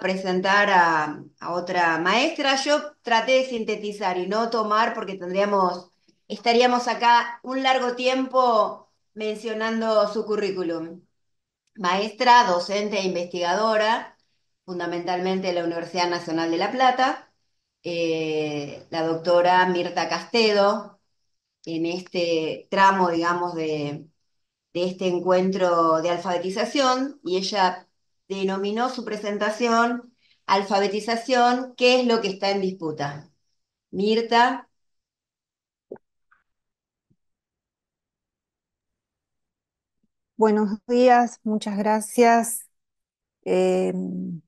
presentar a, otra maestra. Yo traté de sintetizar y no tomar porque tendríamos, estaríamos acá un largo tiempo mencionando su currículum. Maestra, docente e investigadora, fundamentalmente de la Universidad Nacional de La Plata, eh, la doctora Mirta Castedo, en este tramo, digamos, de, de este encuentro de alfabetización, y ella denominó su presentación Alfabetización, ¿qué es lo que está en disputa? Mirta. Buenos días, muchas gracias. Em,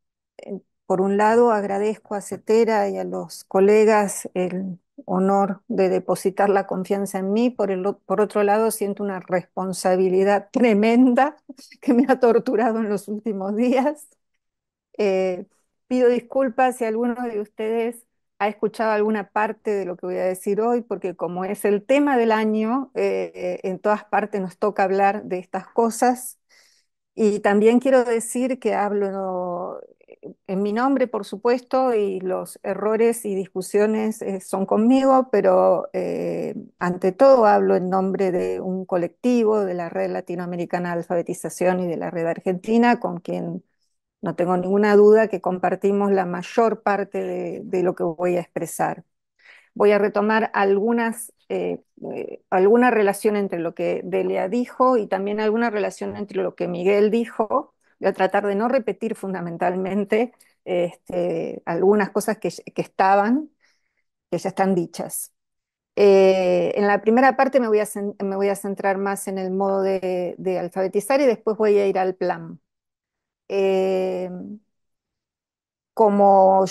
por un lado, agradezco a Cetera y a los colegas el honor de depositar la confianza en mí, por, el, por otro lado siento una responsabilidad tremenda que me ha torturado en los últimos días. Eh, pido disculpas si alguno de ustedes ha escuchado alguna parte de lo que voy a decir hoy, porque como es el tema del año, eh, en todas partes nos toca hablar de estas cosas. Y también quiero decir que hablo en mi nombre, por supuesto, y los errores y discusiones eh, son conmigo, pero eh, ante todo hablo en nombre de un colectivo, de la Red Latinoamericana de Alfabetización y de la Red Argentina, con quien no tengo ninguna duda que compartimos la mayor parte de, lo que voy a expresar. Voy a retomar algunas, eh, alguna relación entre lo que Delia dijo y también alguna relación entre lo que Miguel dijo Voy a tratar de no repetir fundamentalmente este, algunas cosas que, estaban, que ya están dichas. Eh, en la primera parte me voy, a, me voy, a, centrar más en el modo de, alfabetizar y después voy a ir al plan. Eh, como,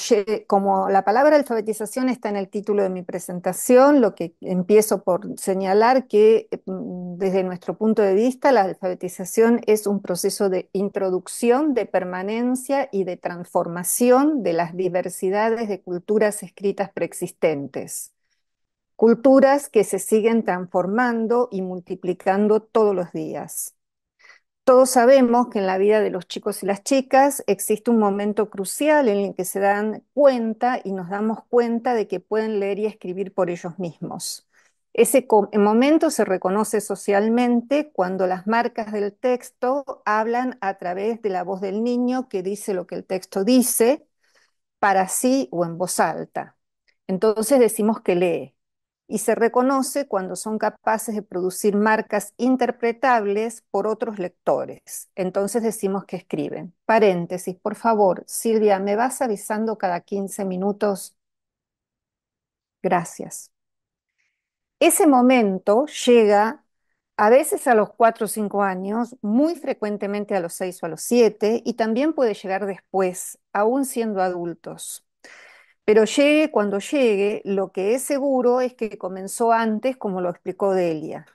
la palabra alfabetización está en el título de mi presentación, lo que empiezo por señalar que eh, mm, desde nuestro punto de vista la alfabetización es un proceso de introducción, de permanencia y de transformación de las diversidades de culturas escritas preexistentes. Culturas que se siguen transformando y multiplicando todos los días. Todos sabemos que en la vida de los chicos y las chicas existe un momento crucial en el que se dan cuenta y nos damos cuenta de que pueden leer y escribir por ellos mismos. Ese momento se reconoce socialmente cuando las marcas del texto hablan a través de la voz del niño que dice lo que el texto dice, para sí o en voz alta. Entonces decimos que lee y se reconoce cuando son capaces de producir marcas interpretables por otros lectores. Entonces decimos que escriben. Paréntesis, por favor, Silvia, ¿me vas avisando cada 15 minutos? Gracias. Ese momento llega a veces a los 4 o 5 años, muy frecuentemente a los 6 o a los 7, y también puede llegar después, aún siendo adultos. Pero llegue cuando llegue, lo que es seguro es que comenzó antes, como lo explicó Delia.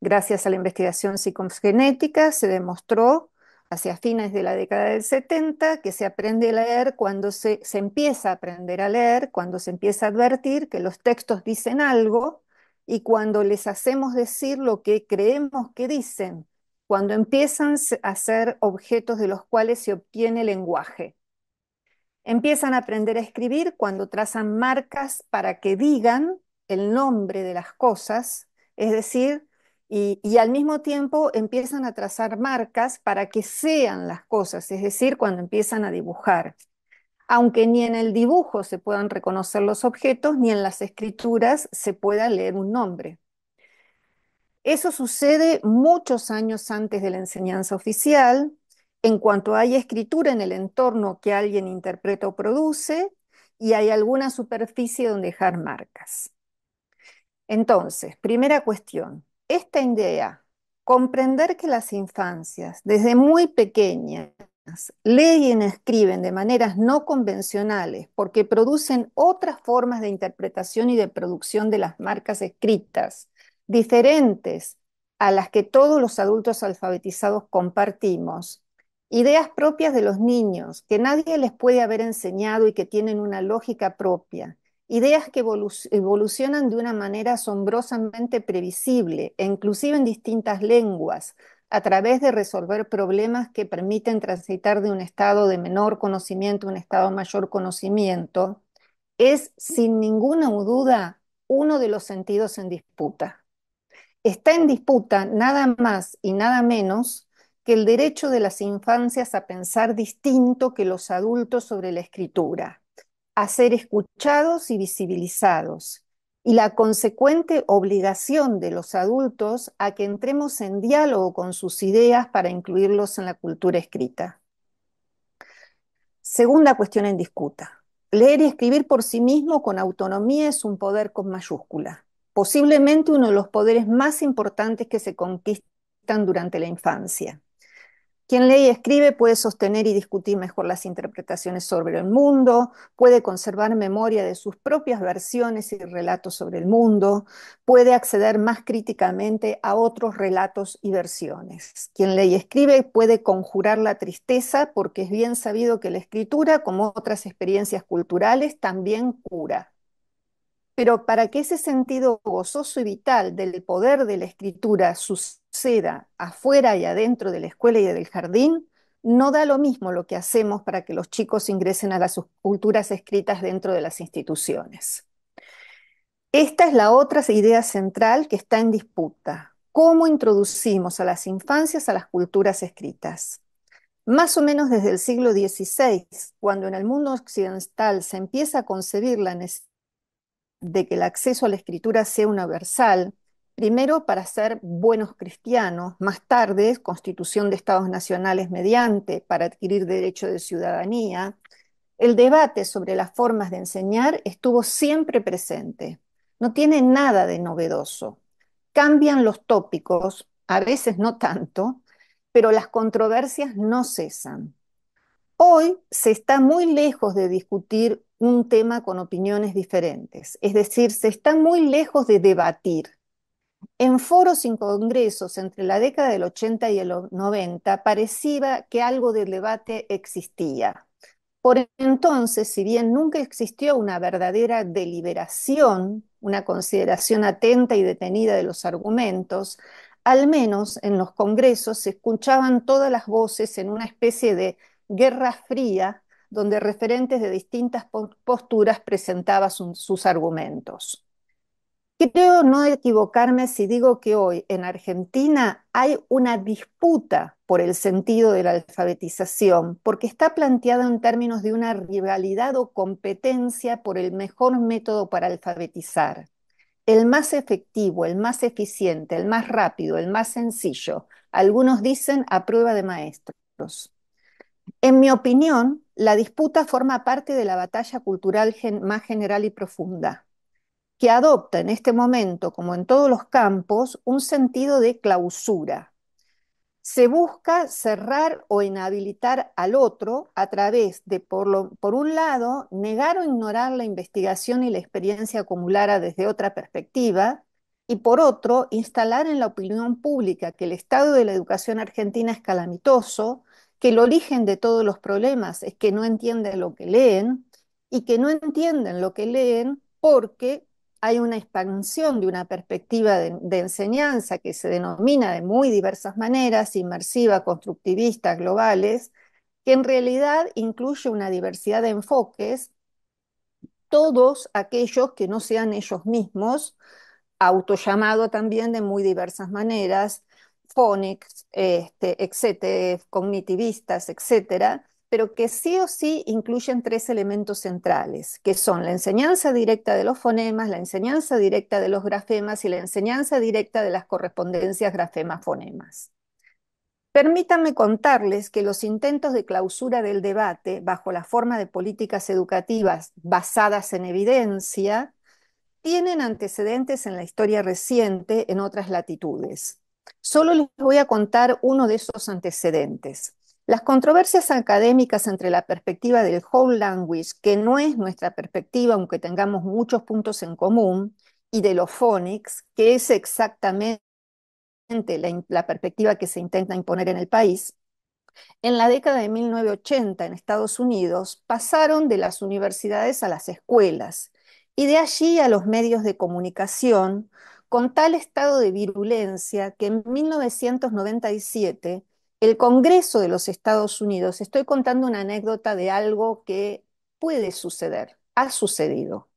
Gracias a la investigación psicogenética se demostró hacia fines de la década del 70 que se aprende a leer cuando se, se empieza a aprender a leer, cuando se empieza a advertir que los textos dicen algo y cuando les hacemos decir lo que creemos que dicen, cuando empiezan a ser objetos de los cuales se obtiene lenguaje. Empiezan a aprender a escribir cuando trazan marcas para que digan el nombre de las cosas, es decir, y, al mismo tiempo empiezan a trazar marcas para que sean las cosas, es decir, cuando empiezan a dibujar. Aunque ni en el dibujo se puedan reconocer los objetos, ni en las escrituras se pueda leer un nombre. Eso sucede muchos años antes de la enseñanza oficial, en cuanto hay escritura en el entorno que alguien interpreta o produce y hay alguna superficie donde dejar marcas. Entonces, primera cuestión, esta idea, comprender que las infancias desde muy pequeñas leen y escriben de maneras no convencionales porque producen otras formas de interpretación y de producción de las marcas escritas, diferentes a las que todos los adultos alfabetizados compartimos, ideas propias de los niños, que nadie les puede haber enseñado y que tienen una lógica propia, ideas que evolucionan de una manera asombrosamente previsible e inclusive en distintas lenguas, a través de resolver problemas que permiten transitar de un estado de menor conocimiento a un estado mayor conocimiento, es sin ninguna duda uno de los sentidos en disputa. Está en disputa nada más y nada menos el derecho de las infancias a pensar distinto que los adultos sobre la escritura, a ser escuchados y visibilizados, y la consecuente obligación de los adultos a que entremos en diálogo con sus ideas para incluirlos en la cultura escrita. Segunda cuestión en discuta. Leer y escribir por sí mismo con autonomía es un poder con mayúscula, posiblemente uno de los poderes más importantes que se conquistan durante la infancia. Quien lee y escribe puede sostener y discutir mejor las interpretaciones sobre el mundo, puede conservar memoria de sus propias versiones y relatos sobre el mundo, puede acceder más críticamente a otros relatos y versiones. Quien lee y escribe puede conjurar la tristeza porque es bien sabido que la escritura, como otras experiencias culturales, también cura. Pero para que ese sentido gozoso y vital del poder de la escritura suceda afuera y adentro de la escuela y del jardín, no da lo mismo lo que hacemos para que los chicos ingresen a las culturas escritas dentro de las instituciones. Esta es la otra idea central que está en disputa. ¿Cómo introducimos a las infancias a las culturas escritas? Más o menos desde el siglo XVI, cuando en el mundo occidental se empieza a concebir la necesidad de que el acceso a la escritura sea universal, primero para ser buenos cristianos, más tarde constitución de estados nacionales mediante, para adquirir derecho de ciudadanía, el debate sobre las formas de enseñar estuvo siempre presente. No tiene nada de novedoso. Cambian los tópicos, a veces no tanto, pero las controversias no cesan. Hoy se está muy lejos de discutir un tema con opiniones diferentes. Es decir, se está muy lejos de debatir. En foros y congresos entre la década del 80 y el 90 parecía que algo de debate existía. Por entonces, si bien nunca existió una verdadera deliberación, una consideración atenta y detenida de los argumentos, al menos en los congresos se escuchaban todas las voces en una especie de guerra fría donde referentes de distintas posturas presentaban sus argumentos. Creo no equivocarme si digo que hoy en Argentina hay una disputa por el sentido de la alfabetización, porque está planteada en términos de una rivalidad o competencia por el mejor método para alfabetizar, el más efectivo, el más eficiente, el más rápido, el más sencillo. Algunos dicen a prueba de maestros. En mi opinión, la disputa forma parte de la batalla cultural más general y profunda, que adopta en este momento, como en todos los campos, un sentido de clausura. Se busca cerrar o inhabilitar al otro a través de, por un lado, negar o ignorar la investigación y la experiencia acumulada desde otra perspectiva, y por otro, instalar en la opinión pública que el estado de la educación argentina es calamitoso, que el origen de todos los problemas es que no entienden lo que leen y que no entienden lo que leen porque hay una expansión de una perspectiva de, enseñanza que se denomina de muy diversas maneras, inmersiva, constructivista, globales, que en realidad incluye una diversidad de enfoques, todos aquellos que no sean ellos mismos, autollamado también de muy diversas maneras, phonics, este, etcétera, cognitivistas, etcétera, pero que sí o sí incluyen tres elementos centrales, que son la enseñanza directa de los fonemas, la enseñanza directa de los grafemas y la enseñanza directa de las correspondencias grafema fonemas Permítanme contarles que los intentos de clausura del debate bajo la forma de políticas educativas basadas en evidencia tienen antecedentes en la historia reciente en otras latitudes. Solo les voy a contar uno de esos antecedentes. Las controversias académicas entre la perspectiva del whole language, que no es nuestra perspectiva, aunque tengamos muchos puntos en común, y de los phonics, que es exactamente la, la perspectiva que se intenta imponer en el país, en la década de 1980 en Estados Unidos pasaron de las universidades a las escuelas y de allí a los medios de comunicación con tal estado de virulencia que en 1997 el Congreso de los Estados Unidos, estoy contando una anécdota de algo que puede suceder, ha sucedido.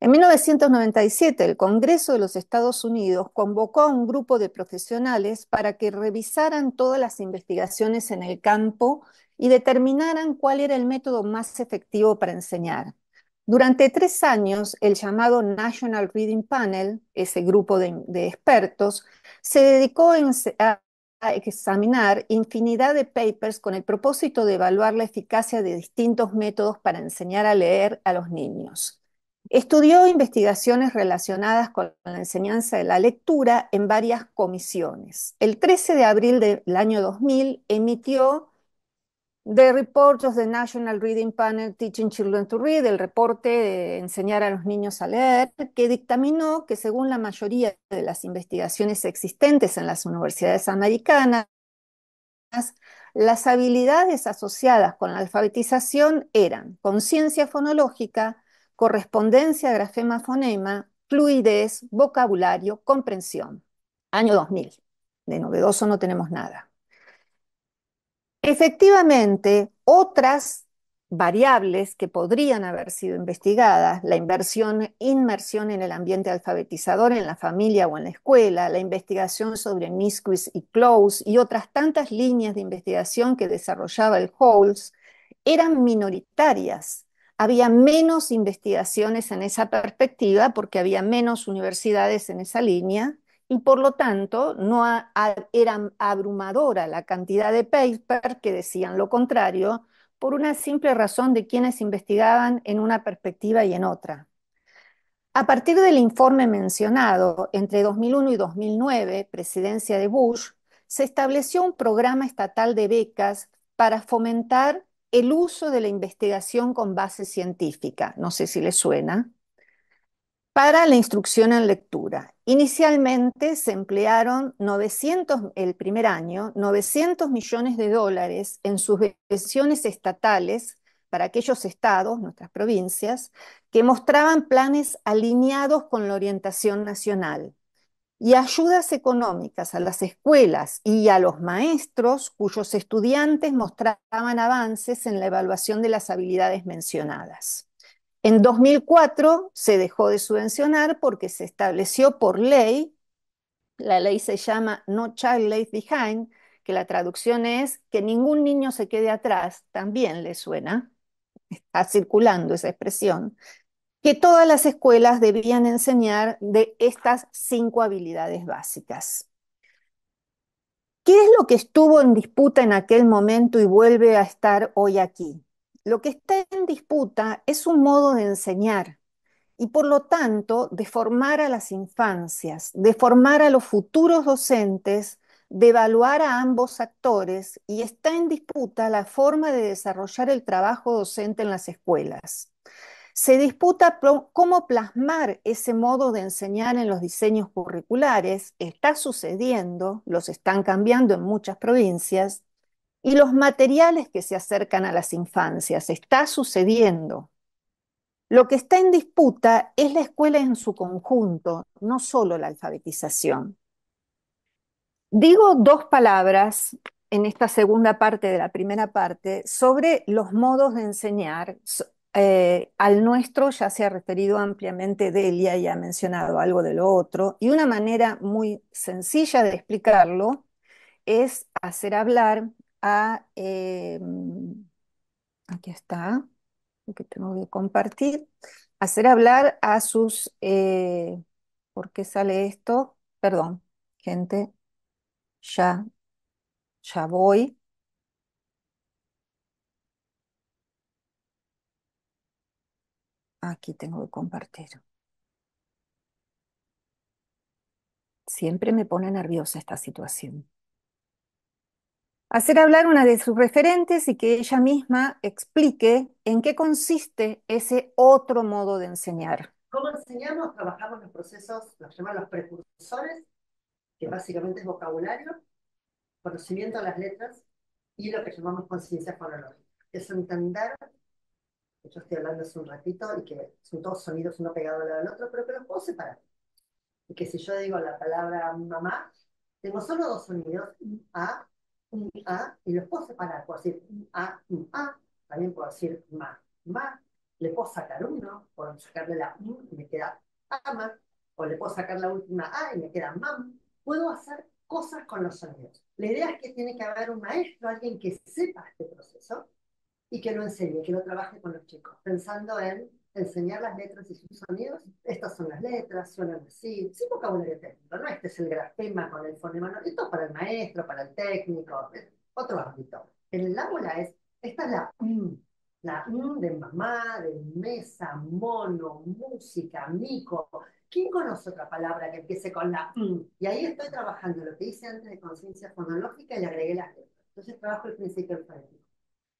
En 1997 el Congreso de los Estados Unidos convocó a un grupo de profesionales para que revisaran todas las investigaciones en el campo y determinaran cuál era el método más efectivo para enseñar. Durante tres años, el llamado National Reading Panel, ese grupo de, expertos, se dedicó a examinar infinidad de papers con el propósito de evaluar la eficacia de distintos métodos para enseñar a leer a los niños. Estudió investigaciones relacionadas con la enseñanza de la lectura en varias comisiones. El 13 de abril del año 2000 emitió The Report of the National Reading Panel Teaching Children to Read, el reporte de enseñar a los niños a leer, que dictaminó que según la mayoría de las investigaciones existentes en las universidades americanas, las habilidades asociadas con la alfabetización eran conciencia fonológica, correspondencia grafema-fonema, fluidez, vocabulario, comprensión. Año 2000. De novedoso no tenemos nada. Efectivamente, otras variables que podrían haber sido investigadas, la inversión, inmersión en el ambiente alfabetizador en la familia o en la escuela, la investigación sobre misquiz y Close y otras tantas líneas de investigación que desarrollaba el Holmes, eran minoritarias. Había menos investigaciones en esa perspectiva porque había menos universidades en esa línea y por lo tanto no era abrumadora la cantidad de papers que decían lo contrario por una simple razón de quienes investigaban en una perspectiva y en otra. A partir del informe mencionado, entre 2001 y 2009, presidencia de Bush, se estableció un programa estatal de becas para fomentar el uso de la investigación con base científica. No sé si le suena para la instrucción en lectura. Inicialmente se emplearon 900, el primer año, 900 millones de dólares en subvenciones estatales para aquellos estados, nuestras provincias, que mostraban planes alineados con la orientación nacional y ayudas económicas a las escuelas y a los maestros cuyos estudiantes mostraban avances en la evaluación de las habilidades mencionadas. En 2004 se dejó de subvencionar porque se estableció por ley, la ley se llama No Child Left Behind, que la traducción es que ningún niño se quede atrás, también le suena, está circulando esa expresión, que todas las escuelas debían enseñar de estas cinco habilidades básicas. ¿Qué es lo que estuvo en disputa en aquel momento y vuelve a estar hoy aquí? Lo que está en disputa es un modo de enseñar y por lo tanto de formar a las infancias, de formar a los futuros docentes, de evaluar a ambos actores y está en disputa la forma de desarrollar el trabajo docente en las escuelas. Se disputa cómo plasmar ese modo de enseñar en los diseños curriculares, está sucediendo, los están cambiando en muchas provincias, y los materiales que se acercan a las infancias. Está sucediendo. Lo que está en disputa es la escuela en su conjunto, no solo la alfabetización. Digo dos palabras en esta segunda parte de la primera parte sobre los modos de enseñar. Eh, al nuestro ya se ha referido ampliamente Delia y ha mencionado algo de lo otro, y una manera muy sencilla de explicarlo es hacer hablar Em, aquí está, lo que tengo que compartir, hacer hablar a sus, eh, ¿por qué sale esto? Perdón, gente, ya, ya voy. Aquí tengo que compartir. Siempre me pone nerviosa esta situación. Hacer hablar una de sus referentes y que ella misma explique en qué consiste ese otro modo de enseñar. ¿Cómo enseñamos? Trabajamos los procesos, los llamamos los precursores, que básicamente es vocabulario, conocimiento de las letras y lo que llamamos conciencia fonológica. Es entender, que yo estoy hablando hace un ratito y que son todos sonidos uno pegado al otro, pero que los puedo separar. Y que si yo digo la palabra mamá, tengo solo dos sonidos, A un A y los puedo separar, puedo decir un A, un A, también puedo decir ma, ma, le puedo sacar uno, puedo sacarle la U y me queda ama, o le puedo sacar la última A y me queda mam, puedo hacer cosas con los sonidos. La idea es que tiene que haber un maestro, alguien que sepa este proceso y que lo enseñe, que lo trabaje con los chicos, pensando en enseñar las letras y sus sonidos. Estas son las letras, suenan así, sin vocabulario técnico. No este es el grafema con el fonema, esto es para el maestro, para el técnico, otro ámbito. En el ámbula es, esta es la mm, la mm de mamá, de mesa, mono, música, mico. ¿Quién conoce otra palabra que empiece con la mm? Y ahí estoy trabajando lo que hice antes de conciencia fonológica y le agregué las letras. Entonces trabajo el principio enfático.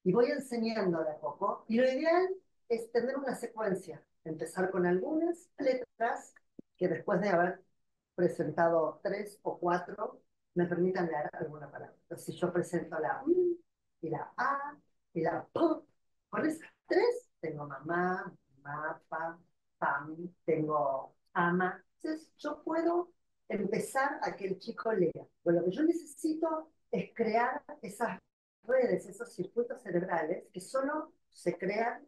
Y voy enseñando de a poco. Y lo ideal es tener una secuencia, empezar con algunas letras que después de haber presentado tres o cuatro me permitan leer alguna palabra. Entonces, si yo presento la U y la A y la P, con esas tres tengo mamá, mapa, pam, tengo ama. Entonces, yo puedo empezar a que el chico lea. lo que yo necesito es crear esas redes, esos circuitos cerebrales que solo se crean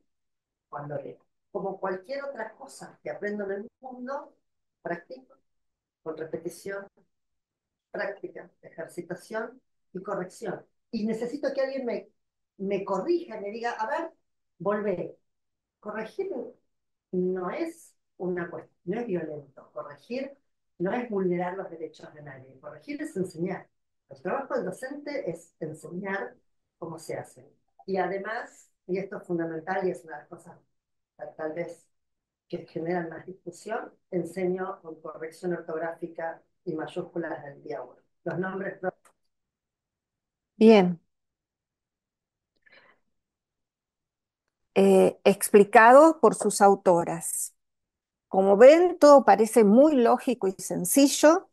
cuando leo. Como cualquier otra cosa que aprendo en el mundo, practico con repetición, práctica, ejercitación y corrección. Y necesito que alguien me, me corrija, me diga, a ver, volvé. Corregir no es una cuestión, no es violento. Corregir no es vulnerar los derechos de nadie. Corregir es enseñar. El trabajo del docente es enseñar cómo se hace. Y además y esto es fundamental y es una de las cosas tal vez que generan más discusión, enseño con corrección ortográfica y mayúsculas del diablo. Los nombres Bien. Eh, explicado por sus autoras. Como ven, todo parece muy lógico y sencillo.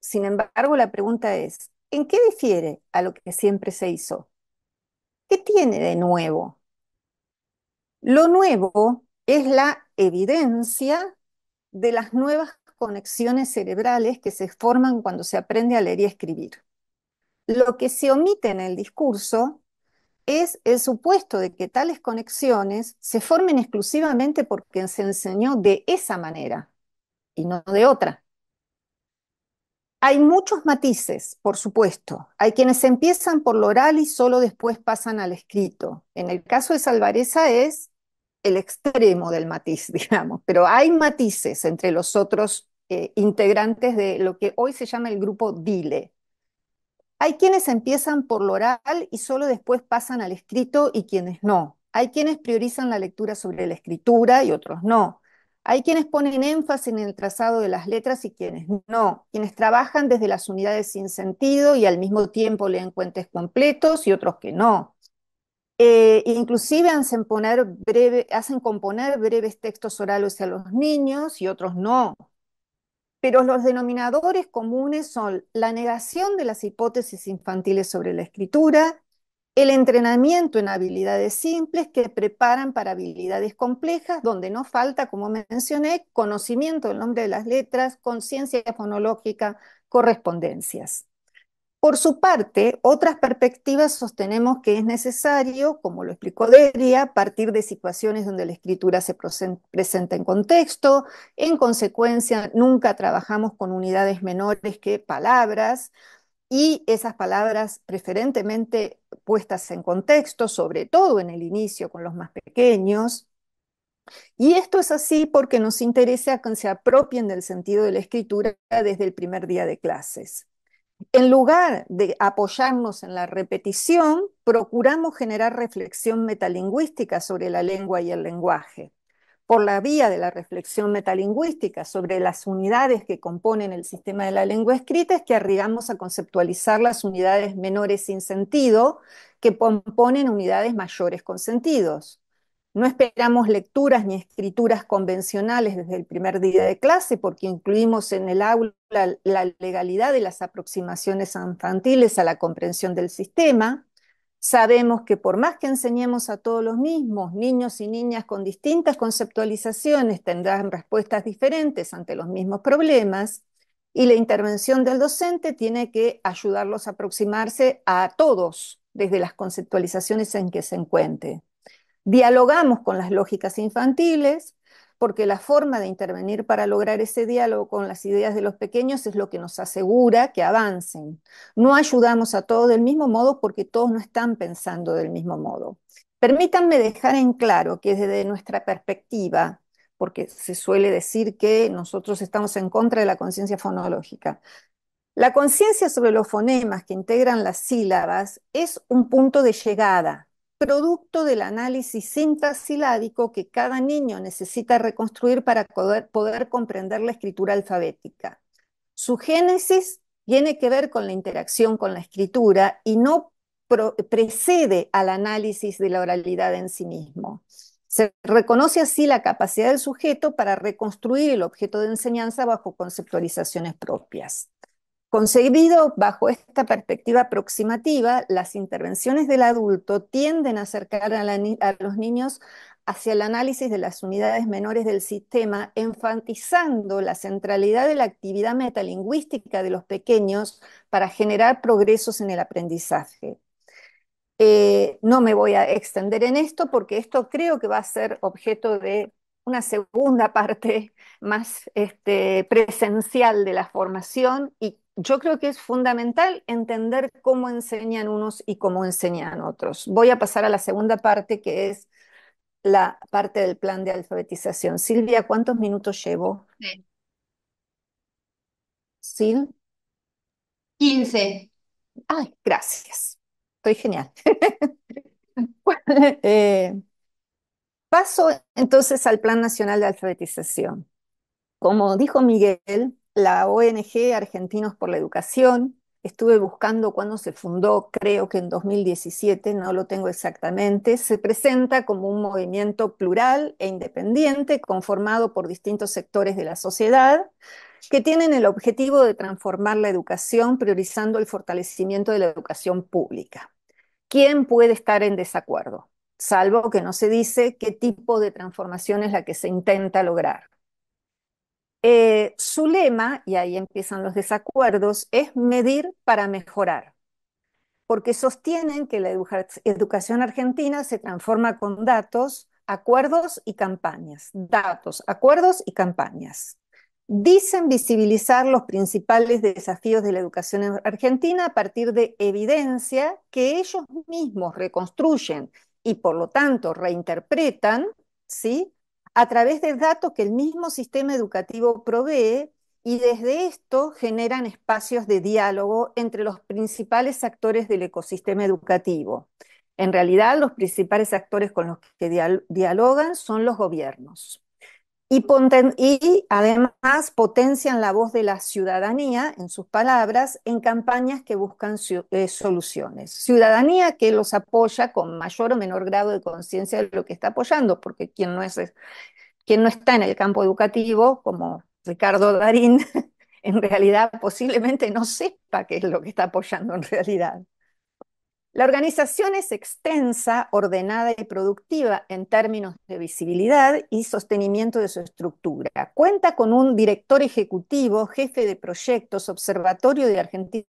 Sin embargo, la pregunta es, ¿en qué difiere a lo que siempre se hizo? ¿Qué tiene de nuevo? Lo nuevo es la evidencia de las nuevas conexiones cerebrales que se forman cuando se aprende a leer y escribir. Lo que se omite en el discurso es el supuesto de que tales conexiones se formen exclusivamente porque se enseñó de esa manera y no de otra. Hay muchos matices, por supuesto. Hay quienes empiezan por lo oral y solo después pasan al escrito. En el caso de Salvareza es el extremo del matiz, digamos, pero hay matices entre los otros eh, integrantes de lo que hoy se llama el grupo DILE. Hay quienes empiezan por lo oral y solo después pasan al escrito y quienes no. Hay quienes priorizan la lectura sobre la escritura y otros no. Hay quienes ponen énfasis en el trazado de las letras y quienes no, quienes trabajan desde las unidades sin sentido y al mismo tiempo leen cuentes completos y otros que no. Eh, inclusive hacen, poner hacen componer breves textos orales a los niños y otros no. Pero los denominadores comunes son la negación de las hipótesis infantiles sobre la escritura, el entrenamiento en habilidades simples que preparan para habilidades complejas, donde no falta, como mencioné, conocimiento del nombre de las letras, conciencia fonológica, correspondencias. Por su parte, otras perspectivas sostenemos que es necesario, como lo explicó Deria, partir de situaciones donde la escritura se presenta en contexto, en consecuencia nunca trabajamos con unidades menores que palabras, y esas palabras preferentemente puestas en contexto, sobre todo en el inicio con los más pequeños. Y esto es así porque nos interesa que se apropien del sentido de la escritura desde el primer día de clases. En lugar de apoyarnos en la repetición, procuramos generar reflexión metalingüística sobre la lengua y el lenguaje. Por la vía de la reflexión metalingüística sobre las unidades que componen el sistema de la lengua escrita es que arribamos a conceptualizar las unidades menores sin sentido que componen unidades mayores con sentidos. No esperamos lecturas ni escrituras convencionales desde el primer día de clase porque incluimos en el aula la legalidad de las aproximaciones infantiles a la comprensión del sistema. Sabemos que por más que enseñemos a todos los mismos, niños y niñas con distintas conceptualizaciones tendrán respuestas diferentes ante los mismos problemas y la intervención del docente tiene que ayudarlos a aproximarse a todos desde las conceptualizaciones en que se encuentren. Dialogamos con las lógicas infantiles, porque la forma de intervenir para lograr ese diálogo con las ideas de los pequeños es lo que nos asegura que avancen. No ayudamos a todos del mismo modo porque todos no están pensando del mismo modo. Permítanme dejar en claro que desde nuestra perspectiva, porque se suele decir que nosotros estamos en contra de la conciencia fonológica, la conciencia sobre los fonemas que integran las sílabas es un punto de llegada, producto del análisis sintasiládico que cada niño necesita reconstruir para poder comprender la escritura alfabética. Su génesis tiene que ver con la interacción con la escritura y no precede al análisis de la oralidad en sí mismo. Se reconoce así la capacidad del sujeto para reconstruir el objeto de enseñanza bajo conceptualizaciones propias. Concebido bajo esta perspectiva aproximativa, las intervenciones del adulto tienden a acercar a, los niños hacia el análisis de las unidades menores del sistema, enfatizando la centralidad de la actividad metalingüística de los pequeños para generar progresos en el aprendizaje. Eh, no me voy a extender en esto porque esto creo que va a ser objeto de una segunda parte más este, presencial de la formación y yo creo que es fundamental entender cómo enseñan unos y cómo enseñan otros. Voy a pasar a la segunda parte, que es la parte del plan de alfabetización. Silvia, ¿cuántos minutos llevo? Sí. ¿Sil? 15. Ay, gracias. Estoy genial. Eh, paso entonces al Plan Nacional de Alfabetización. Como dijo Miguel, la ONG Argentinos por la Educación. Estuve buscando cuándo se fundó, creo que en 2017, no lo tengo exactamente. Se presenta como un movimiento plural e independiente conformado por distintos sectores de la sociedad que tienen el objetivo de transformar la educación priorizando el fortalecimiento de la educación pública. ¿Quién puede estar en desacuerdo? Salvo que no se dice qué tipo de transformación es la que se intenta lograr. Eh, su lema, y ahí empiezan los desacuerdos, es medir para mejorar, porque sostienen que la educación argentina se transforma con datos, acuerdos y campañas, datos, acuerdos y campañas. Dicen visibilizar los principales desafíos de la educación argentina a partir de evidencia que ellos mismos reconstruyen y por lo tanto reinterpretan, ¿sí? a través de datos que el mismo sistema educativo provee y desde esto generan espacios de diálogo entre los principales actores del ecosistema educativo. En realidad, los principales actores con los que dialogan son los gobiernos y, además potencian la voz de la ciudadanía, en sus palabras, en campañas que buscan eh, soluciones. Ciudadanía que los apoya con mayor o menor grado de conciencia de lo que está apoyando, porque quien no, es, quien no está en el campo educativo, como Ricardo Darín, en realidad posiblemente no sepa qué es lo que está apoyando en realidad. La organización es extensa, ordenada y productiva en términos de visibilidad y sostenimiento de su estructura. Cuenta con un director ejecutivo, jefe de proyectos, observatorio de argentinos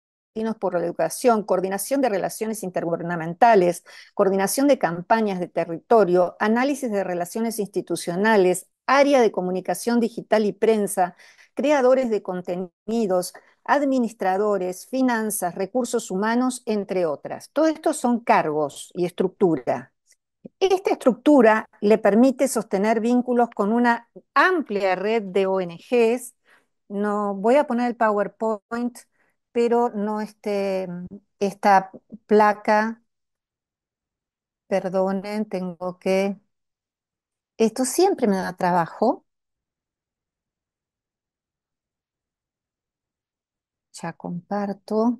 por la educación, coordinación de relaciones intergubernamentales, coordinación de campañas de territorio, análisis de relaciones institucionales, área de comunicación digital y prensa, creadores de contenidos, administradores, finanzas, recursos humanos, entre otras. Todo esto son cargos y estructura. Esta estructura le permite sostener vínculos con una amplia red de ONGs. No voy a poner el PowerPoint, pero no este, esta placa. Perdonen, tengo que. Esto siempre me da trabajo. Ya comparto.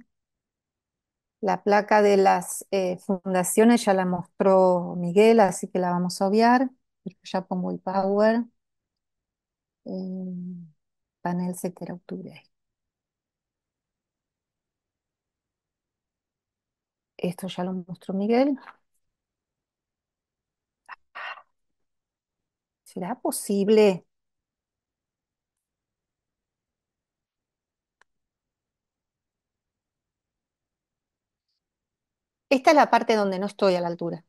La placa de las eh, fundaciones ya la mostró Miguel, así que la vamos a obviar. Ya pongo el power. Eh, panel Sector Octubre. Esto ya lo mostró Miguel. ¿Será posible? Esta es la parte donde no estoy a la altura.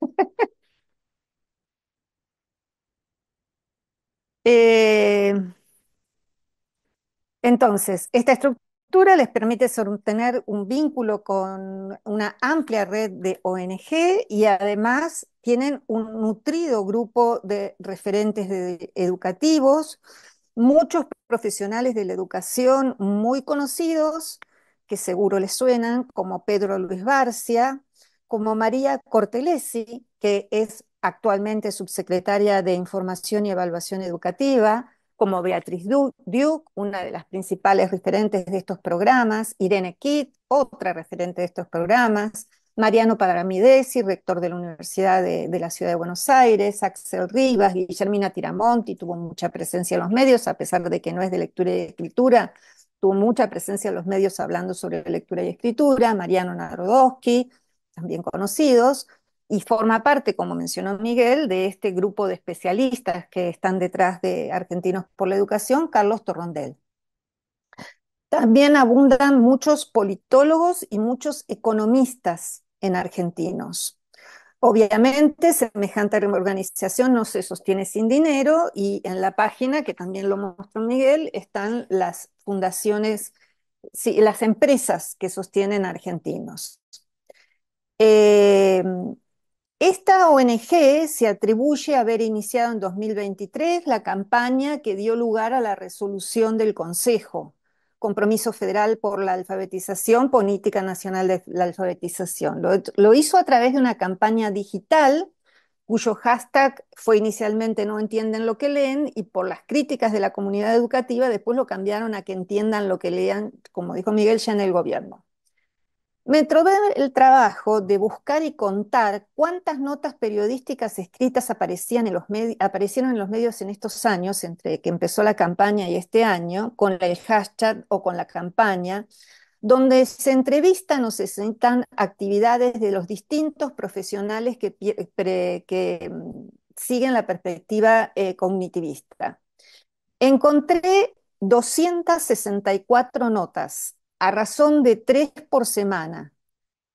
Eh, entonces, esta estructura les permite tener un vínculo con una amplia red de ONG y además tienen un nutrido grupo de referentes educativos, muchos profesionales de la educación muy conocidos que seguro les suenan, como Pedro Luis Barcia, como María Cortelesi, que es actualmente subsecretaria de Información y Evaluación Educativa, como Beatriz Duke, una de las principales referentes de estos programas, Irene Kitt, otra referente de estos programas, Mariano Padramidesi, rector de la Universidad de, la Ciudad de Buenos Aires, Axel Rivas, Guillermina Tiramonti, tuvo mucha presencia en los medios, a pesar de que no es de lectura y escritura, tuvo mucha presencia en los medios hablando sobre lectura y escritura, Mariano Narodowski, también conocidos, y forma parte, como mencionó Miguel, de este grupo de especialistas que están detrás de Argentinos por la Educación, Carlos Torrondel. También abundan muchos politólogos y muchos economistas en argentinos. Obviamente, semejante reorganización no se sostiene sin dinero y en la página, que también lo mostró Miguel, están las fundaciones, las empresas que sostienen argentinos. Em, esta ONG se atribuye a haber iniciado en 2023 la campaña que dio lugar a la resolución del Consejo compromiso federal por la alfabetización, política nacional de la alfabetización. Lo, hizo a través de una campaña digital cuyo hashtag fue inicialmente no entienden lo que leen y por las críticas de la comunidad educativa después lo cambiaron a que entiendan lo que lean, como dijo Miguel ya en el gobierno. Me trové el trabajo de buscar y contar cuántas notas periodísticas escritas aparecían en los aparecieron en los medios en estos años, entre que empezó la campaña y este año, con el hashtag o con la campaña, donde se entrevistan o se sentan actividades de los distintos profesionales que, mm, siguen la perspectiva eh, cognitivista. Encontré 264 notas a razón de tres por semana,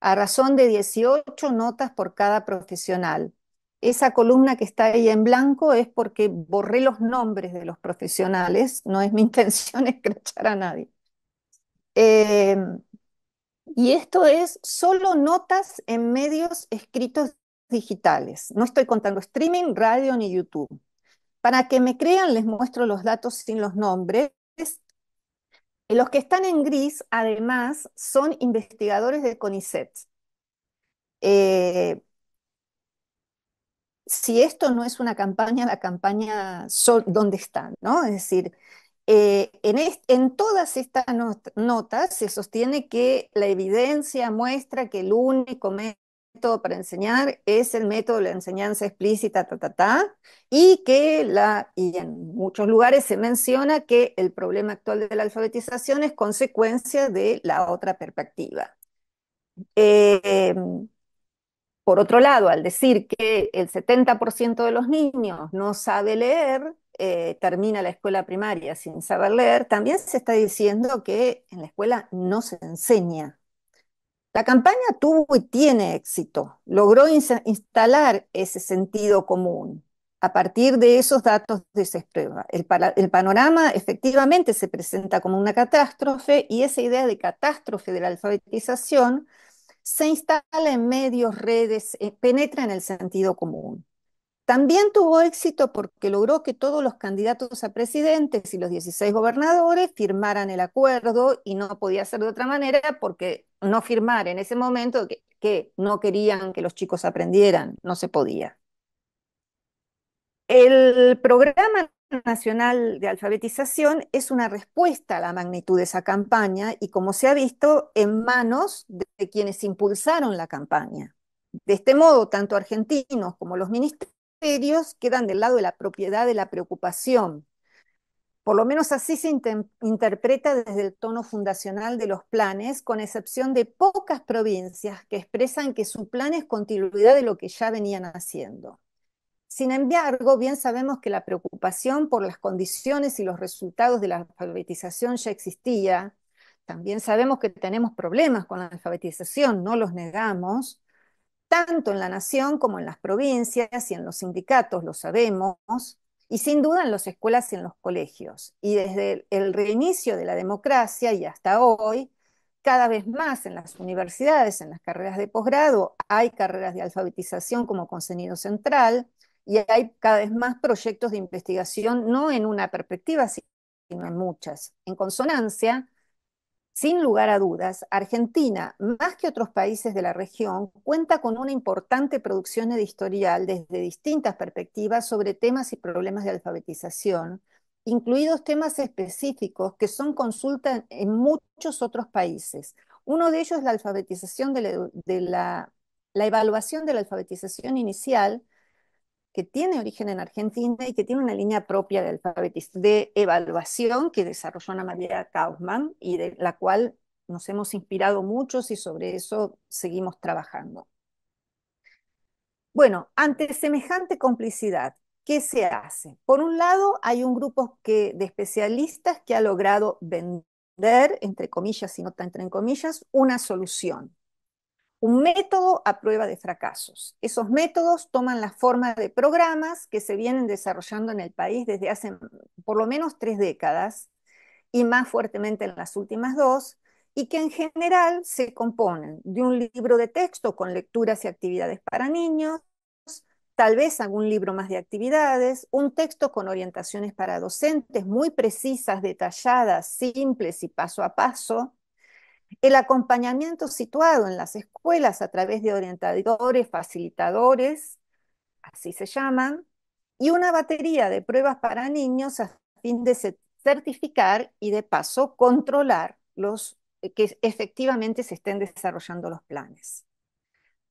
a razón de 18 notas por cada profesional. Esa columna que está ahí en blanco es porque borré los nombres de los profesionales, no es mi intención escrachar a nadie. Eh, y esto es solo notas en medios escritos digitales. No estoy contando streaming, radio ni YouTube. Para que me crean, les muestro los datos sin los nombres los que están en gris, además, son investigadores de CONICET. Eh, si esto no es una campaña, la campaña, ¿dónde está? ¿no? Es decir, eh, en, todas estas notas se sostiene que la evidencia muestra que el único método para enseñar es el método de la enseñanza explícita, ta, ta, y que la, y en muchos lugares se menciona que el problema actual de la alfabetización es consecuencia de la otra perspectiva. Em, por otro lado, al decir que el 70% de los niños no sabe leer, eh, termina la escuela primaria sin saber leer, también se está diciendo que en la escuela no se enseña la campaña tuvo y tiene éxito. Logró instalar ese sentido común a partir de esos datos de esa prueba. El, el, panorama efectivamente se presenta como una catástrofe y esa idea de catástrofe de la alfabetización se instala en medios, redes, eh, penetra en el sentido común. También tuvo éxito porque logró que todos los candidatos a presidentes y los 16 gobernadores firmaran el acuerdo y no podía ser de otra manera porque no firmar en ese momento que, no querían que los chicos aprendieran, no se podía. El programa Nacional de Alfabetización es una respuesta a la magnitud de esa campaña y, como se ha visto, en manos de quienes impulsaron la campaña. De este modo, tanto argentinos como los ministerios quedan del lado de la propiedad de la preocupación. Por lo menos así se interpreta desde el tono fundacional de los planes, con excepción de pocas provincias que expresan que su plan es continuidad de lo que ya venían haciendo. Sin embargo, bien sabemos que la preocupación por las condiciones y los resultados de la alfabetización ya existía. También sabemos que tenemos problemas con la alfabetización, no los negamos tanto en la nación como en las provincias y en los sindicatos, lo sabemos, y sin duda en las escuelas y en los colegios. Y desde el reinicio de la democracia y hasta hoy, cada vez más en las universidades, en las carreras de posgrado, hay carreras de alfabetización como contenido central y hay cada vez más proyectos de investigación, no en una perspectiva, sino en muchas, en consonancia sin lugar a dudas, Argentina, más que otros países de la región, cuenta con una importante producción editorial desde distintas perspectivas sobre temas y problemas de alfabetización, incluidos temas específicos que son consulta en muchos otros países. Uno de ellos es la alfabetización la evaluación de la alfabetización inicial, que tiene origen en Argentina y que tiene una línea propia de alfabetización, de evaluación que desarrolló Ana María Kaufman y de la cual nos hemos inspirado muchos y sobre eso seguimos trabajando. Bueno, ante semejante complicidad, ¿qué se hace? Por un lado, hay un grupo de especialistas que ha logrado vender, entre comillas, y no entre comillas, una solución un método a prueba de fracasos. Esos métodos toman la forma de programas que se vienen desarrollando en el país desde hace por lo menos tres décadas y más fuertemente en las últimas dos, y que en general se componen de un libro de texto con lecturas y actividades para niños, tal vez algún libro más de actividades, un texto con orientaciones para docentes muy precisas, detalladas, simples y paso a paso, el acompañamiento situado en las escuelas a través de orientadores, facilitadores, así se llaman, y una batería de pruebas para niños a fin de certificar y de paso controlar los eh, que efectivamente se estén desarrollando los planes.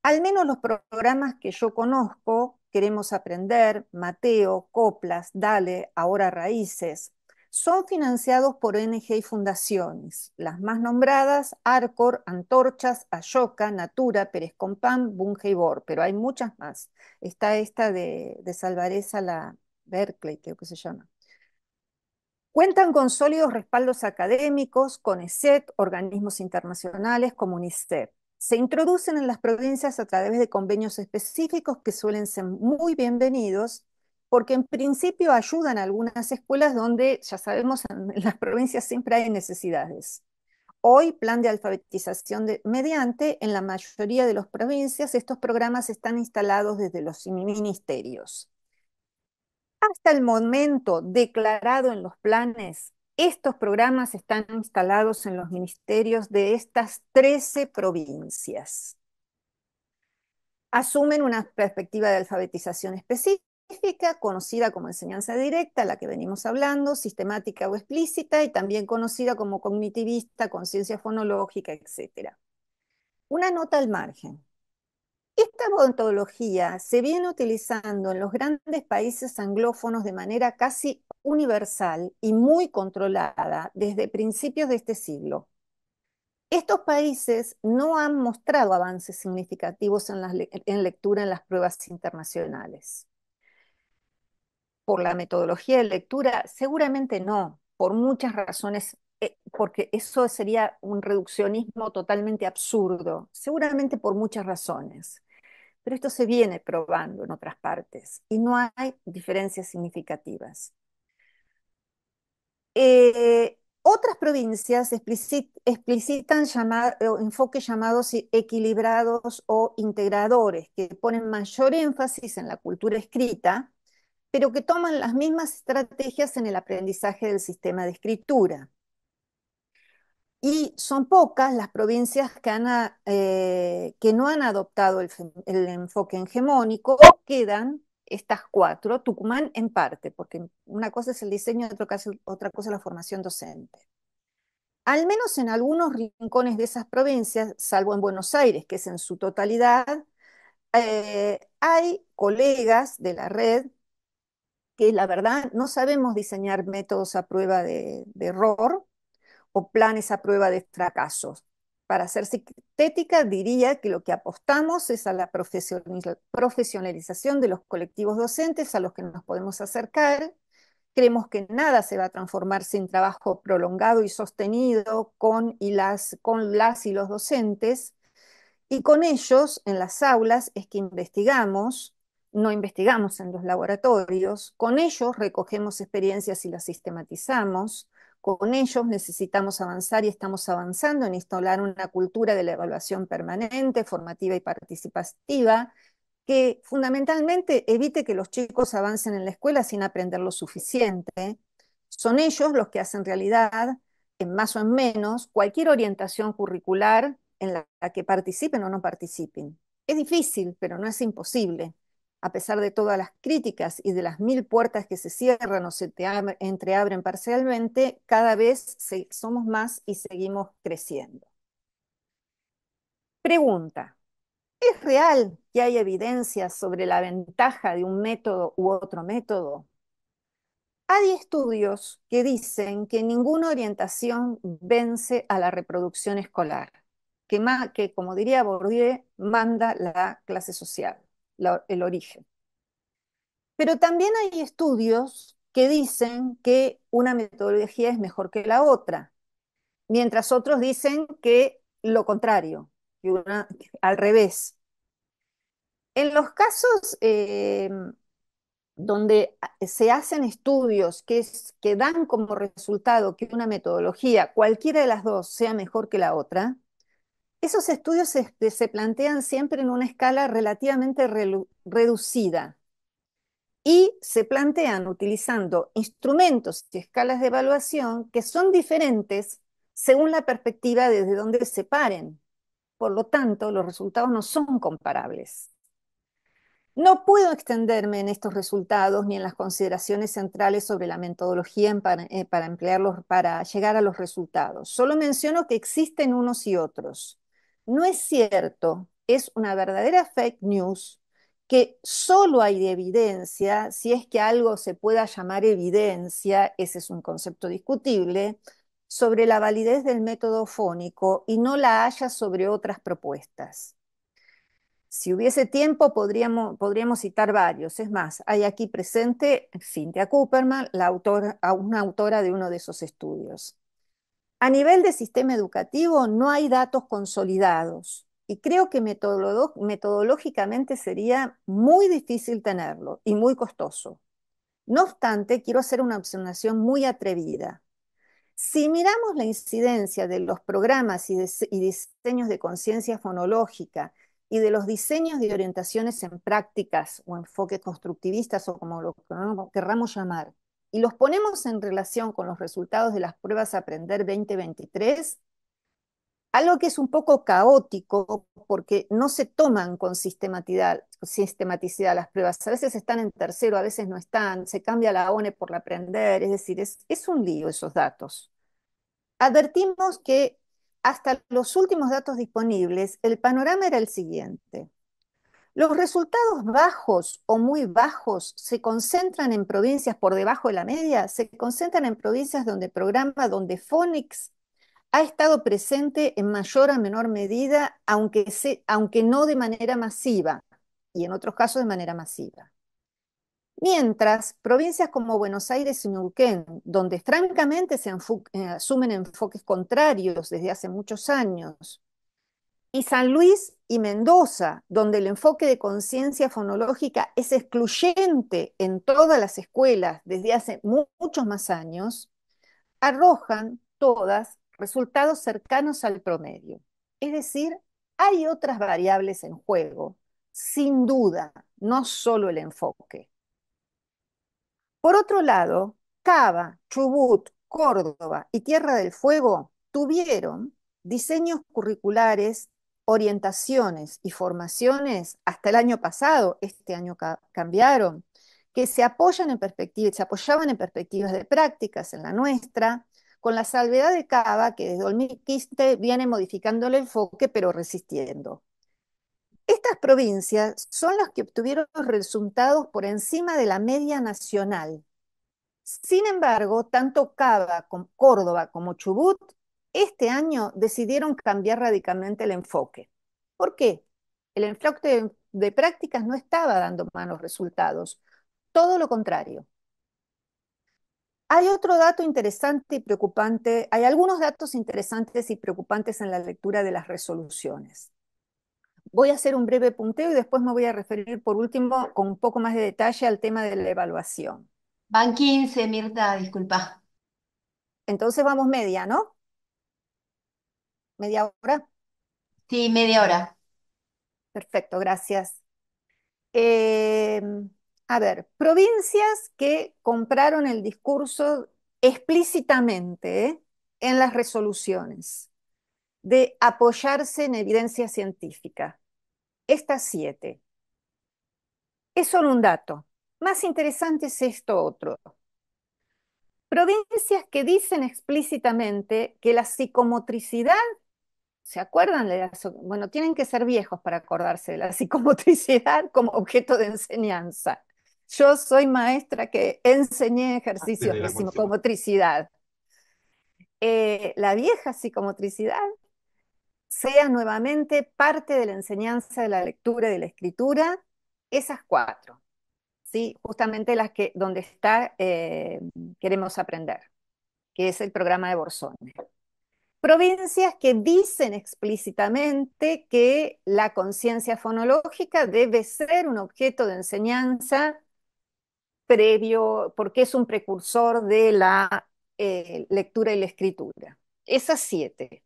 Al menos los programas que yo conozco, Queremos Aprender, Mateo, Coplas, Dale, Ahora Raíces, son financiados por ONG y fundaciones. Las más nombradas, Arcor, Antorchas, Ayoka, Natura, Pérez Compán, Bunge pero hay muchas más. Está esta de, de Salvareza, la Berkeley, creo que se llama. Cuentan con sólidos respaldos académicos, con ESET, organismos internacionales como UNICEF. Se introducen en las provincias a través de convenios específicos que suelen ser muy bienvenidos porque en principio ayudan a algunas escuelas donde, ya sabemos, en las provincias siempre hay necesidades. Hoy, plan de alfabetización mediante, en la mayoría de las provincias, estos programas están instalados desde los ministerios. Hasta el momento declarado en los planes, estos programas están instalados en los ministerios de estas 13 provincias asumen una perspectiva de alfabetización específica conocida como enseñanza directa, la que venimos hablando, sistemática o explícita, y también conocida como cognitivista, conciencia fonológica, etc. Una nota al margen. Esta ontología se viene utilizando en los grandes países anglófonos de manera casi universal y muy controlada desde principios de este siglo. Estos países no han mostrado avances significativos en, la, en lectura en las pruebas internacionales por la metodología de lectura, seguramente no, por muchas razones, eh, porque eso sería un reduccionismo totalmente absurdo, seguramente por muchas razones. Pero esto se viene probando en otras partes y no hay diferencias significativas. Eh, otras provincias explicitan llamar, enfoques llamados equilibrados o integradores, que ponen mayor énfasis en la cultura escrita, pero que toman las mismas estrategias en el aprendizaje del sistema de escritura. Y son pocas las provincias que, han, eh, que no han adoptado el, enfoque hegemónico, quedan estas cuatro, Tucumán en parte, porque una cosa es el diseño y otra cosa es la formación docente. Al menos en algunos rincones de esas provincias, salvo en Buenos Aires, que es en su totalidad, eh, hay colegas de la red que la verdad no sabemos diseñar métodos a prueba de, error o planes a prueba de fracasos. Para ser sintética, diría que lo que apostamos es a la profesionalización de los colectivos docentes a los que nos podemos acercar. Creemos que nada se va a transformar sin trabajo prolongado y sostenido con, y las, con las y los docentes. Y con ellos, en las aulas, es que investigamos, no investigamos en los laboratorios, con ellos recogemos experiencias y las sistematizamos, con ellos necesitamos avanzar y estamos avanzando en instalar una cultura de la evaluación permanente, formativa y participativa, que fundamentalmente evite que los chicos avancen en la escuela sin aprender lo suficiente. Son ellos los que hacen realidad, en más o en menos, cualquier orientación curricular en la que participen o no participen. Es difícil, pero no es imposible a pesar de todas las críticas y de las mil puertas que se cierran o se entreabren parcialmente, cada vez somos más y seguimos creciendo. Pregunta. ¿Es real que hay evidencia sobre la ventaja de un método u otro método? Hay estudios que dicen que ninguna orientación vence a la reproducción escolar, que como diría Bourdieu, manda la clase social el origen. Pero también hay estudios que dicen que una metodología es mejor que la otra, mientras otros dicen que lo contrario, al revés. En los casos eh, donde se hacen estudios que dan como resultado que una metodología, cualquiera de las dos, sea mejor que la otra, esos estudios este, se, plantean siempre en una escala relativamente reducida y se plantean utilizando instrumentos y escalas de evaluación que son diferentes según la perspectiva desde donde se paren. Por lo tanto, los resultados no son comparables. No puedo extenderme en estos resultados ni en las consideraciones centrales sobre la metodología eh, para emplearlos para llegar a los resultados. Solo menciono que existen unos y otros no es cierto, es una verdadera fake news que solo hay de evidencia, si es que algo se pueda llamar evidencia, ese es un concepto discutible, sobre la validez del método fónico y no la haya sobre otras propuestas. Si hubiese tiempo, podríamos, citar varios. Es más, hay aquí presente Cynthia Cooperman, una autora de uno de esos estudios. A nivel de sistema educativo no hay datos consolidados y creo que metodológicamente sería muy difícil tenerlo y muy costoso. No obstante, quiero hacer una observación muy atrevida. Si miramos la incidencia de los programas y, diseños de conciencia fonológica y de los diseños de orientaciones en prácticas o enfoques constructivistas o como lo querramos llamar, y los ponemos en relación con los resultados de las pruebas Aprender 2023, algo que es un poco caótico porque no se toman con sistematicidad, sistematicidad las pruebas. A veces están en tercero, a veces no están, se cambia la ONE por la aprender, es decir, es, es un lío esos datos. Advertimos que hasta los últimos datos disponibles, el panorama era el siguiente. Los resultados bajos o muy bajos se concentran en provincias por debajo de la media, se concentran en provincias donde el programa, donde Fónix ha estado presente en mayor o menor medida, aunque, aunque no de manera masiva, y en otros casos de manera masiva. Mientras, provincias como Buenos Aires y Neuquén, donde francamente se eh, asumen enfoques contrarios desde hace muchos años, y San Luis y Mendoza, donde el enfoque de conciencia fonológica es excluyente en todas las escuelas desde hace muchos más años, arrojan todas resultados cercanos al promedio. Es decir, hay otras variables en juego, sin duda, no solo el enfoque. Por otro lado, Cava, Chubut, Córdoba y Tierra del Fuego tuvieron diseños curriculares orientaciones y formaciones hasta el año pasado, este año cambiaron, que se apoyan en perspectivas, apoyaban en perspectivas de prácticas en la nuestra, con la salvedad de Cava, que desde 2015 viene modificando el enfoque, pero resistiendo. Estas provincias son las que obtuvieron los resultados por encima de la media nacional. Sin embargo, tanto Cava, Córdoba como Chubut este año decidieron cambiar radicalmente el enfoque. ¿Por qué? El enfoque de, prácticas no estaba dando malos resultados, todo lo contrario. Hay otro dato interesante y preocupante, hay algunos datos interesantes y preocupantes en la lectura de las resoluciones. Voy a hacer un breve punteo y después me voy a referir por último con un poco más de detalle al tema de la evaluación. Van 15, Mirta, disculpa. Entonces vamos media, ¿no? ¿Media hora? Sí, media hora. Perfecto, gracias. Em, a ver, provincias que compraron el discurso explícitamente ¿eh? en las resoluciones de apoyarse en evidencia científica. Estas siete. Es solo un dato. Más interesante es esto otro. Provincias que dicen explícitamente que la psicomotricidad ¿Se acuerdan de Bueno, tienen que ser viejos para acordarse de la psicomotricidad como objeto de enseñanza. Yo soy maestra que enseñé ah, ejercicios de psicomotricidad. Eh, la vieja psicomotricidad sea nuevamente parte de la enseñanza de la lectura y de la escritura, esas cuatro, ¿sí? justamente las que donde está eh, queremos aprender, que es el programa de Borsone provincias que dicen explícitamente que la conciencia fonológica debe ser un objeto de enseñanza previo, porque es un precursor de la eh, lectura y la escritura. Esas siete.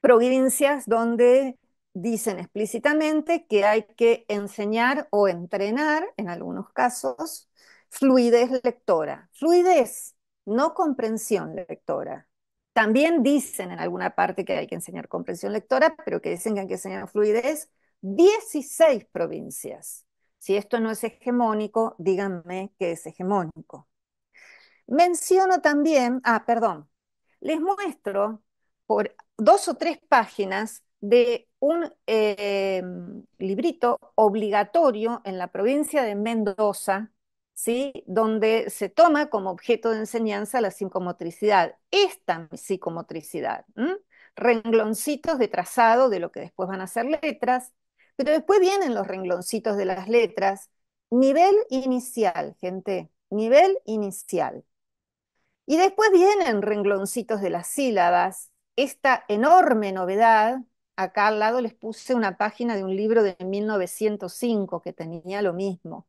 Provincias donde dicen explícitamente que hay que enseñar o entrenar, en algunos casos, fluidez lectora. Fluidez, no comprensión lectora también dicen en alguna parte que hay que enseñar comprensión lectora, pero que dicen que hay que enseñar fluidez. 16 provincias. Si esto no es hegemónico, díganme que es hegemónico. Menciono también, ah, perdón, les muestro por dos o tres páginas de un eh, librito obligatorio en la provincia de Mendoza, donde se toma como objeto de enseñanza la psicomotricidad, esta psicomotricidad, rengloncitos de trazado de lo que después van a ser letras, pero después vienen los rengloncitos de las letras, nivel inicial, gente, nivel inicial. Y después vienen rengloncitos de las sílabas, esta enorme novedad, acá al lado les puse una página de un libro de 1905 que tenía lo mismo,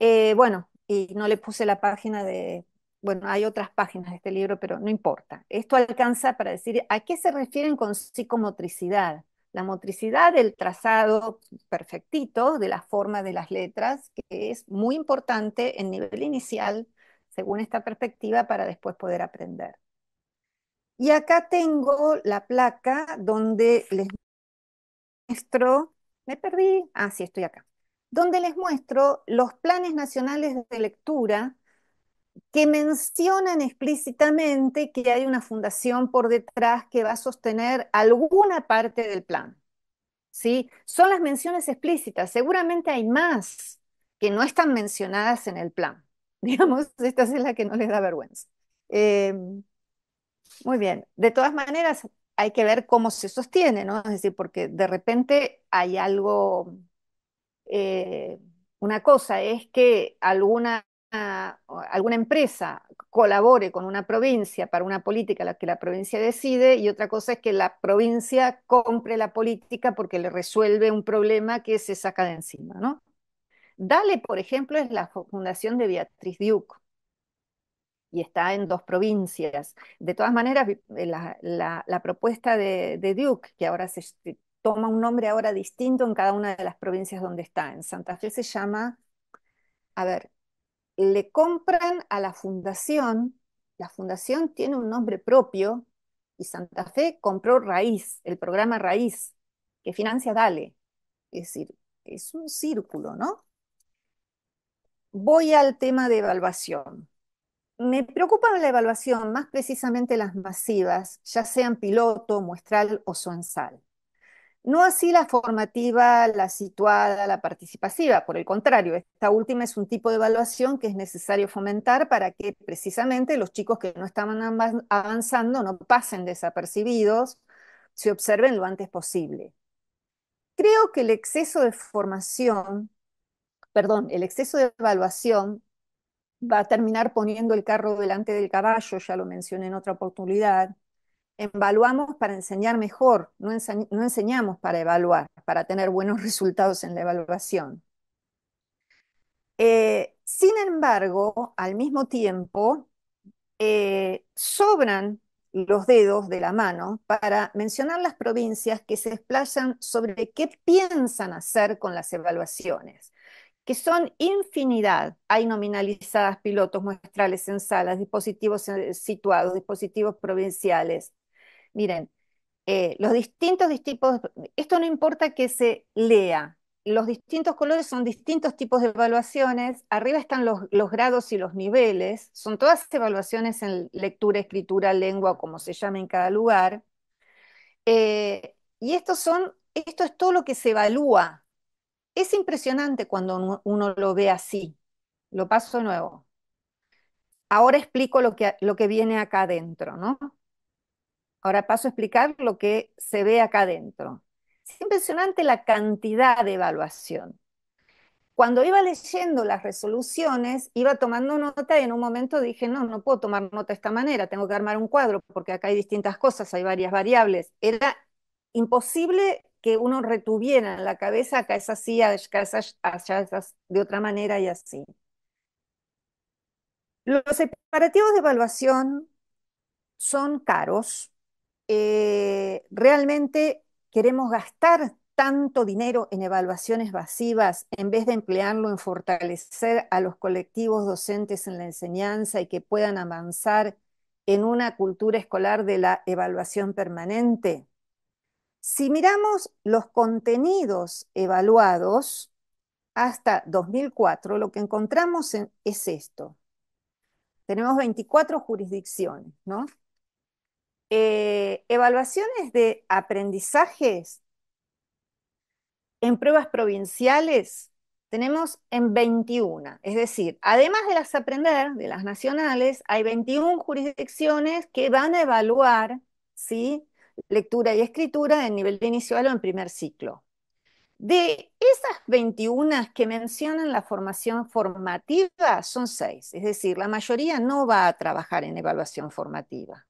eh, bueno, y no le puse la página de, bueno, hay otras páginas de este libro, pero no importa. Esto alcanza para decir a qué se refieren con psicomotricidad. La motricidad del trazado perfectito, de la forma de las letras, que es muy importante en nivel inicial, según esta perspectiva, para después poder aprender. Y acá tengo la placa donde les muestro, me perdí, ah, sí, estoy acá donde les muestro los planes nacionales de lectura que mencionan explícitamente que hay una fundación por detrás que va a sostener alguna parte del plan. ¿sí? Son las menciones explícitas, seguramente hay más que no están mencionadas en el plan. Digamos, esta es la que no les da vergüenza. Eh, muy bien, de todas maneras hay que ver cómo se sostiene, ¿no? Es decir, porque de repente hay algo eh, una cosa es que alguna, alguna empresa colabore con una provincia para una política la que la provincia decide y otra cosa es que la provincia compre la política porque le resuelve un problema que se saca de encima, ¿no? Dale, por ejemplo, es la fundación de Beatriz Duke y está en dos provincias. De todas maneras, eh, la, propuesta de, de, Duke, que ahora se toma un nombre ahora distinto en cada una de las provincias donde está. En Santa Fe se llama, a ver, le compran a la fundación, la fundación tiene un nombre propio y Santa Fe compró Raíz, el programa Raíz, que financia Dale. Es decir, es un círculo, ¿no? Voy al tema de evaluación. Me preocupa la evaluación, más precisamente las masivas, ya sean piloto, muestral o suensal. No así la formativa, la situada, la participativa. Por el contrario, esta última es un tipo de evaluación que es necesario fomentar para que precisamente los chicos que no estaban avanzando no pasen desapercibidos, se observen lo antes posible. Creo que el exceso de formación, perdón, el exceso de evaluación va a terminar poniendo el carro delante del caballo, ya lo mencioné en otra oportunidad, evaluamos para enseñar mejor, no, enseñamos para evaluar, para tener buenos resultados en la evaluación. Eh, sin embargo, al mismo tiempo, eh, sobran los dedos de la mano para mencionar las provincias que se explayan sobre qué piensan hacer con las evaluaciones que son infinidad. Hay nominalizadas pilotos muestrales en salas, dispositivos eh, situados, dispositivos provinciales, Miren, eh, los distintos tipos, esto no importa que se lea, los distintos colores son distintos tipos de evaluaciones, arriba están los, grados y los niveles, son todas evaluaciones en lectura, escritura, lengua, como se llame en cada lugar. Eh, y son, esto es todo lo que se evalúa. Es impresionante cuando uno lo ve así. Lo paso de nuevo. Ahora explico lo que, lo que viene acá adentro, ¿no? Ahora paso a explicar lo que se ve acá adentro. Es impresionante la cantidad de evaluación. Cuando iba leyendo las resoluciones, iba tomando nota y en un momento dije, no, no puedo tomar nota de esta manera, tengo que armar un cuadro porque acá hay distintas cosas, hay varias variables. Era imposible que uno retuviera en la cabeza, acá es así, acá es de otra manera y así. Los preparativos de evaluación son caros, eh, realmente queremos gastar tanto dinero en evaluaciones basivas en vez de emplearlo en fortalecer a los colectivos docentes en la enseñanza y que puedan avanzar en una cultura escolar de la evaluación permanente. Si miramos los contenidos evaluados hasta 2004, lo que encontramos es esto. Tenemos 24 jurisdicciones, ¿no? Eh, evaluaciones de aprendizajes en pruebas provinciales tenemos en 21. Es decir, además de las aprender, de las nacionales, hay 21 jurisdicciones que van a evaluar ¿sí? lectura y escritura en nivel inicial o en primer ciclo. De esas 21 que mencionan la formación formativa, son 6. Es decir, la mayoría no va a trabajar en evaluación formativa.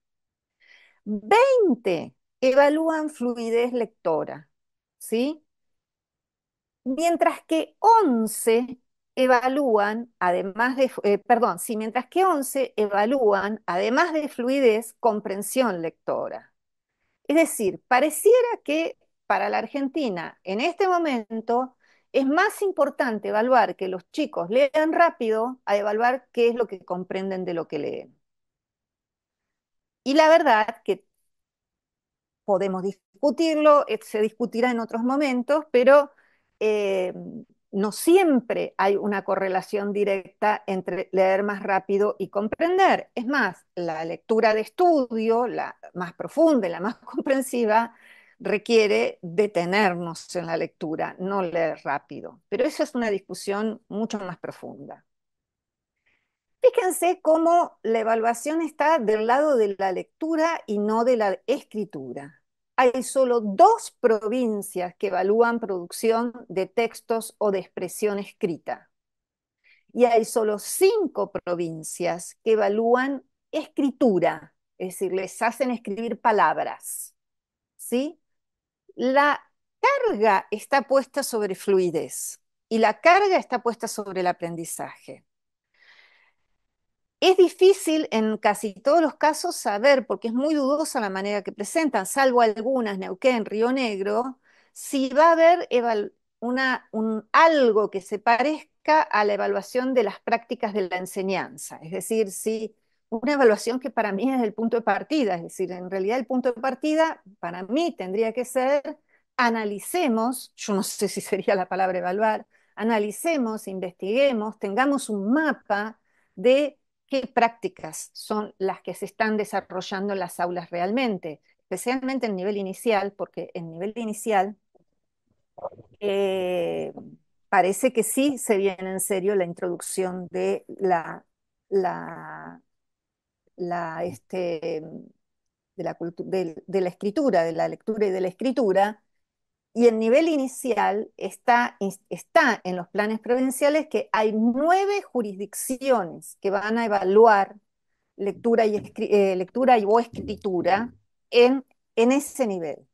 20 evalúan fluidez lectora, ¿sí? Mientras que 11 evalúan, además de, eh, perdón, mientras que 11 evalúan, además de fluidez, comprensión lectora. Es decir, pareciera que para la Argentina en este momento es más importante evaluar que los chicos lean rápido a evaluar qué es lo que comprenden de lo que leen. Y la verdad que podemos discutirlo, eh, se discutirá en otros momentos, pero eh, no siempre hay una correlación directa entre leer más rápido y comprender. Es más, la lectura de estudio, la más profunda y la más comprensiva, requiere detenernos en la lectura, no leer rápido. Pero esa es una discusión mucho más profunda. Fíjense cómo la evaluación está del lado de la lectura y no de la escritura. Hay solo dos provincias que evalúan producción de textos o de expresión escrita. Y hay solo cinco provincias que evalúan escritura, es decir, les hacen escribir palabras. ¿sí? La carga está puesta sobre fluidez y la carga está puesta sobre el aprendizaje. Es difícil en casi todos los casos saber, porque es muy dudosa la manera que presentan, salvo algunas, Neuquén, Río Negro, si va a haber algo que se parezca a la evaluación de las prácticas de la enseñanza. Es decir, si una evaluación que para mí es el punto de partida, es decir, en realidad el punto de partida para mí tendría que ser analicemos, yo no sé si sería la palabra evaluar, analicemos, investiguemos, tengamos un mapa de qué prácticas son las que se están desarrollando en las aulas realmente, especialmente en nivel inicial, porque en nivel inicial eh, parece que sí se viene en serio la introducción de la, este, de la escritura, de la lectura y de la escritura, y el nivel inicial está, está en los planes provinciales que hay nueve jurisdicciones que van a evaluar lectura y, eh, lectura y o escritura en, en ese nivel.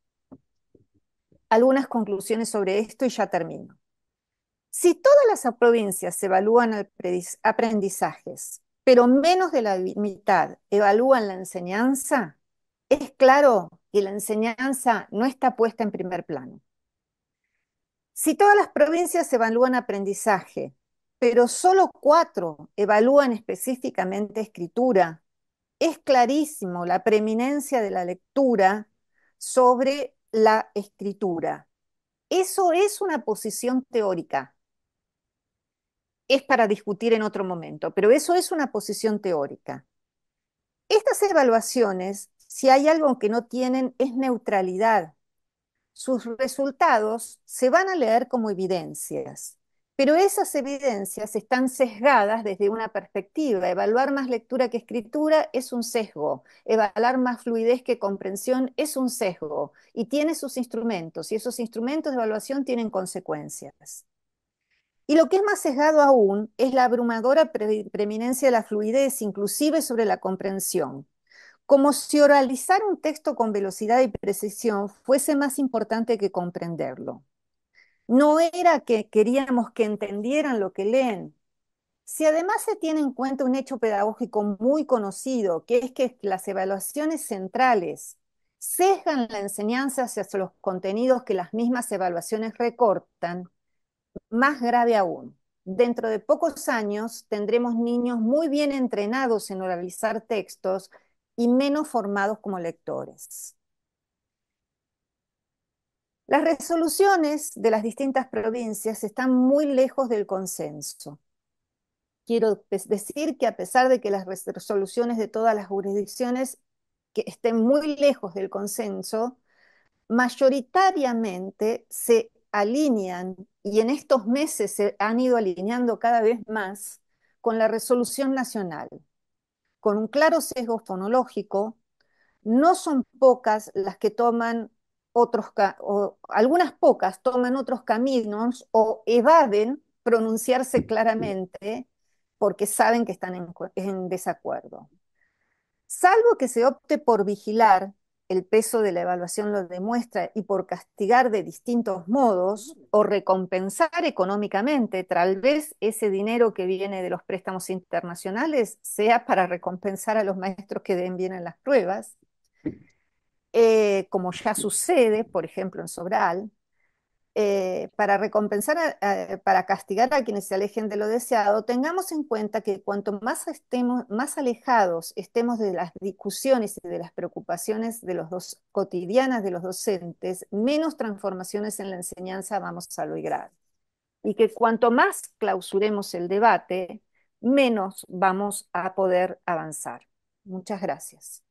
Algunas conclusiones sobre esto y ya termino. Si todas las provincias evalúan aprendizajes, pero menos de la mitad evalúan la enseñanza, es claro que la enseñanza no está puesta en primer plano. Si todas las provincias evalúan aprendizaje, pero solo cuatro evalúan específicamente escritura, es clarísimo la preeminencia de la lectura sobre la escritura. Eso es una posición teórica. Es para discutir en otro momento, pero eso es una posición teórica. Estas evaluaciones, si hay algo que no tienen, es neutralidad sus resultados se van a leer como evidencias, pero esas evidencias están sesgadas desde una perspectiva. Evaluar más lectura que escritura es un sesgo, evaluar más fluidez que comprensión es un sesgo y tiene sus instrumentos y esos instrumentos de evaluación tienen consecuencias. Y lo que es más sesgado aún es la abrumadora preeminencia de la fluidez, inclusive sobre la comprensión como si oralizar un texto con velocidad y precisión fuese más importante que comprenderlo. No era que queríamos que entendieran lo que leen. Si además se tiene en cuenta un hecho pedagógico muy conocido, que es que las evaluaciones centrales sesgan la enseñanza hacia los contenidos que las mismas evaluaciones recortan, más grave aún. Dentro de pocos años tendremos niños muy bien entrenados en oralizar textos y menos formados como lectores. Las resoluciones de las distintas provincias están muy lejos del consenso. Quiero decir que a pesar de que las resoluciones de todas las jurisdicciones que estén muy lejos del consenso, mayoritariamente se alinean y en estos meses se han ido alineando cada vez más con la resolución nacional con un claro sesgo fonológico, no son pocas las que toman otros, o algunas pocas toman otros caminos o evaden pronunciarse claramente porque saben que están en, en desacuerdo. Salvo que se opte por vigilar el peso de la evaluación lo demuestra, y por castigar de distintos modos o recompensar económicamente, tal vez ese dinero que viene de los préstamos internacionales sea para recompensar a los maestros que den bien en las pruebas, eh, como ya sucede, por ejemplo, en Sobral, eh, para recompensar, para castigar a quienes se alejen de lo deseado, tengamos en cuenta que cuanto más estemos, más alejados estemos de las discusiones y de las preocupaciones de los dos, cotidianas de los docentes, menos transformaciones en la enseñanza vamos a lograr. Y que cuanto más clausuremos el debate, menos vamos a poder avanzar. Muchas gracias.